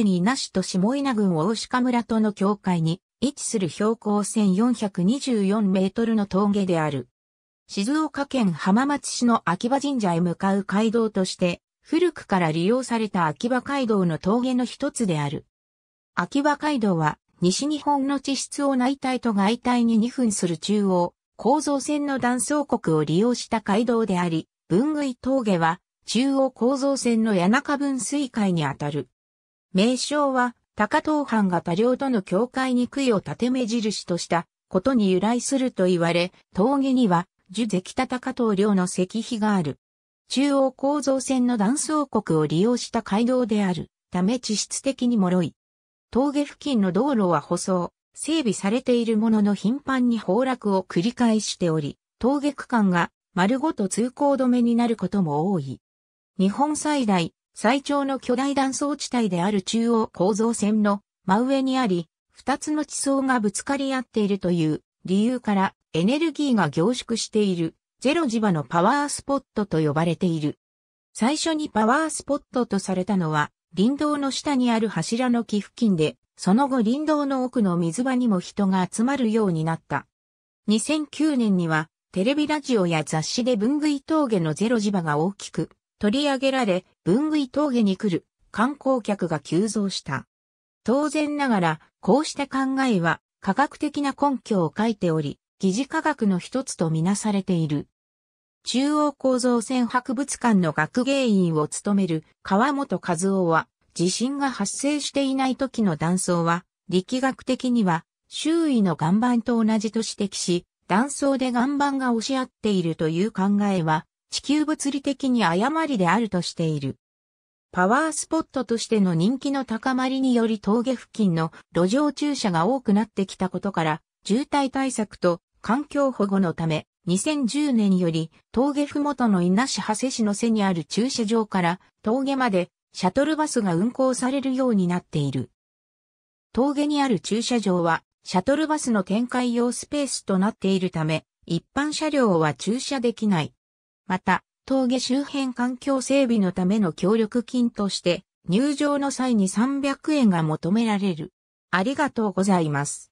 に伊那市と下稲郡大鹿村との境界に位置する標高1424メートルの峠である。静岡県浜松市の秋葉神社へ向かう街道として、古くから利用された秋葉街道の峠の一つである。秋葉街道は、西日本の地質を内帯と外帯に2分する中央、構造線の断層国を利用した街道であり、文具井峠は、中央構造線の谷中分水海にあたる。名称は、高東藩が多領との境界に杭をて目印としたことに由来すると言われ、峠には、樹石田高遠領の石碑がある。中央構造線の断層国を利用した街道であるため地質的に脆い。峠付近の道路は舗装、整備されているものの頻繁に崩落を繰り返しており、峠区間が丸ごと通行止めになることも多い。日本最大最長の巨大断層地帯である中央構造線の真上にあり、二つの地層がぶつかり合っているという理由からエネルギーが凝縮しているゼロ磁場のパワースポットと呼ばれている。最初にパワースポットとされたのは林道の下にある柱の木付近で、その後林道の奥の水場にも人が集まるようになった。2009年にはテレビラジオや雑誌で文具峠のゼロ磁場が大きく取り上げられ、文具峠に来る観光客が急増した。当然ながら、こうした考えは科学的な根拠を書いており、疑似科学の一つとみなされている。中央構造線博物館の学芸員を務める川本和夫は、地震が発生していない時の断層は、力学的には周囲の岩盤と同じと指摘し、断層で岩盤が押し合っているという考えは、地球物理的に誤りであるとしている。パワースポットとしての人気の高まりにより峠付近の路上駐車が多くなってきたことから、渋滞対策と環境保護のため、2010年より峠麓の稲市長谷市の背にある駐車場から峠までシャトルバスが運行されるようになっている。峠にある駐車場はシャトルバスの展開用スペースとなっているため、一般車両は駐車できない。また、峠周辺環境整備のための協力金として、入場の際に300円が求められる。ありがとうございます。